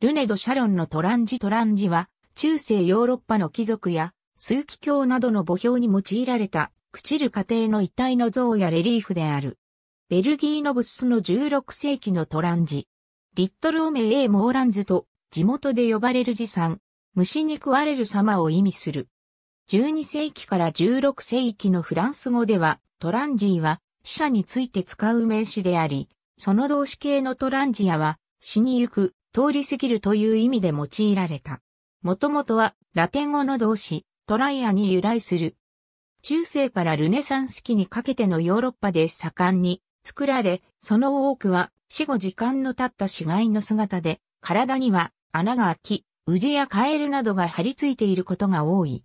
ルネド・シャロンのトランジトランジは、中世ヨーロッパの貴族や、数奇教などの墓標に用いられた、朽ちる家庭の遺体の像やレリーフである。ベルギーのブスの16世紀のトランジ。リットル・オメ・エー・モーランズと、地元で呼ばれる持参、虫に食われる様を意味する。12世紀から16世紀のフランス語では、トランジーは死者について使う名詞であり、その動詞形のトランジアは死に行く通り過ぎるという意味で用いられた。もともとはラテン語の動詞、トライアに由来する。中世からルネサンス期にかけてのヨーロッパで盛んに作られ、その多くは死後時間の経った死骸の姿で、体には穴が開き、ウジやカエルなどが張り付いていることが多い。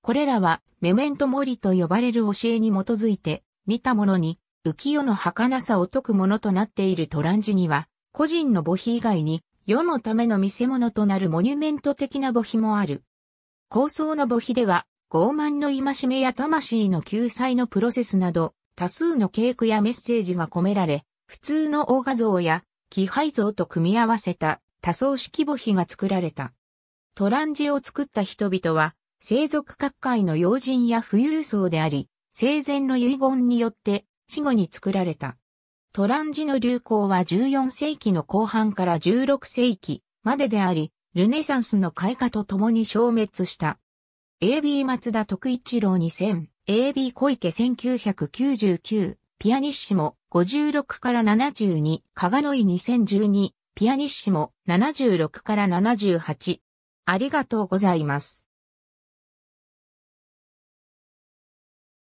これらはメメントモリと呼ばれる教えに基づいて、見たものに浮世の儚さを解くものとなっているトランジには、個人の墓碑以外に世のための見せ物となるモニュメント的な墓碑もある。構想の墓碑では、傲慢の戒めや魂の救済のプロセスなど、多数の稽古やメッセージが込められ、普通の大画像や、気配像と組み合わせた多層式墓碑が作られた。トランジを作った人々は、生族各界の要人や富裕層であり、生前の遺言によって死後に作られた。トランジの流行は14世紀の後半から16世紀までであり、ルネサンスの開花とともに消滅した。AB 松田徳一郎2000、AB 小池1999、ピアニッシモ56から72、加賀野井2012、ピアニッシモ76から78。ありがとうございます。